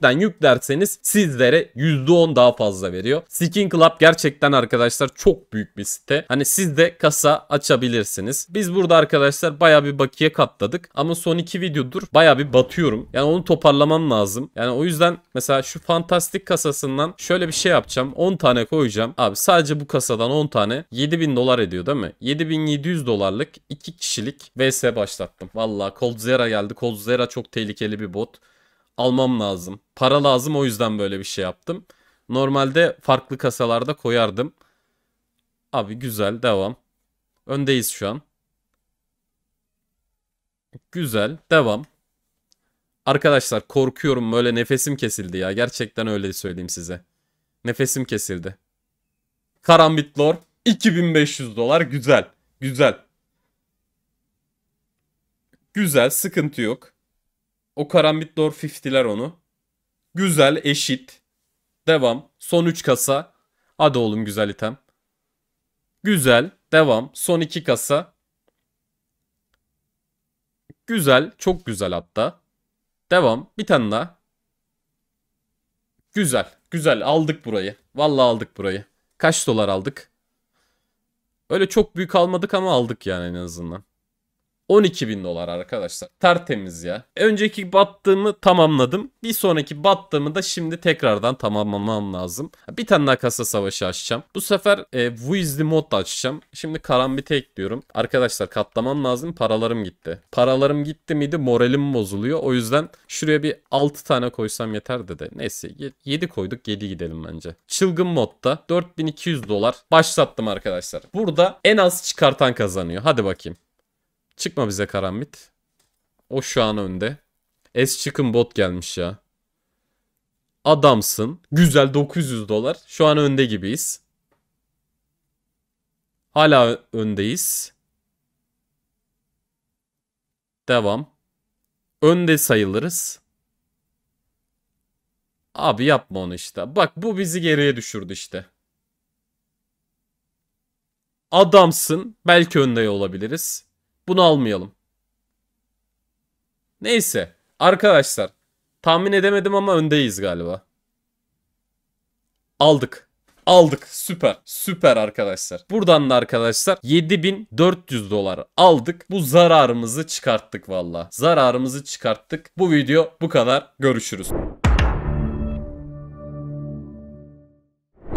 Steam'den yüklerseniz sizlere %10 daha fazla veriyor. Skin Club gerçekten arkadaşlar çok büyük bir site. Hani siz de kasa açabilirsiniz. Biz burada arkadaşlar baya bir bakiye katladık. Ama son iki videodur baya bir batıyorum. Yani onu toparlamam lazım. Yani o yüzden mesela şu fantastik kasasından şöyle bir şey yapacağım. 10 tane koyacağım. Abi sadece bu kasadan 10 tane 7000 dolar ediyor değil mi? 7700 dolarlık 2 kişilik VS başlattım. Valla Cold Zera geldi. Cold Zera çok tehlikeli bir bot almam lazım. Para lazım o yüzden böyle bir şey yaptım. Normalde farklı kasalarda koyardım. Abi güzel devam. Öndeyiz şu an. Güzel devam. Arkadaşlar korkuyorum böyle nefesim kesildi ya. Gerçekten öyle söyleyeyim size. Nefesim kesildi. Karambit Lore 2500 dolar güzel. Güzel. Güzel sıkıntı yok. O karambit door 50'ler onu. Güzel eşit. Devam. Son 3 kasa. Hadi oğlum güzel item. Güzel. Devam. Son 2 kasa. Güzel. Çok güzel hatta. Devam. Bir tane daha. Güzel. Güzel. Aldık burayı. Vallahi aldık burayı. Kaç dolar aldık? Öyle çok büyük almadık ama aldık yani en azından. 12 bin dolar arkadaşlar. Tertemiz ya. Önceki battığımı tamamladım. Bir sonraki battığımı da şimdi tekrardan tamamlamam lazım. Bir tane daha kasa savaşı açacağım. Bu sefer e, Weasley mod da açacağım. Şimdi karambite ekliyorum. Arkadaşlar katlamam lazım. Paralarım gitti. Paralarım gitti miydi moralim bozuluyor. O yüzden şuraya bir 6 tane koysam yeter dedi. Neyse 7 koyduk 7 gidelim bence. Çılgın modda 4200 dolar başlattım arkadaşlar. Burada en az çıkartan kazanıyor. Hadi bakayım. Çıkma bize karambit. O şu an önde. Es çıkın bot gelmiş ya. Adamsın. Güzel 900 dolar. Şu an önde gibiyiz. Hala öndeyiz. Devam. Önde sayılırız. Abi yapma onu işte. Bak bu bizi geriye düşürdü işte. Adamsın. Belki önde olabiliriz. Bunu almayalım. Neyse. Arkadaşlar. Tahmin edemedim ama öndeyiz galiba. Aldık. Aldık. Süper. Süper arkadaşlar. Buradan da arkadaşlar 7400 dolar aldık. Bu zararımızı çıkarttık valla. Zararımızı çıkarttık. Bu video bu kadar. Görüşürüz.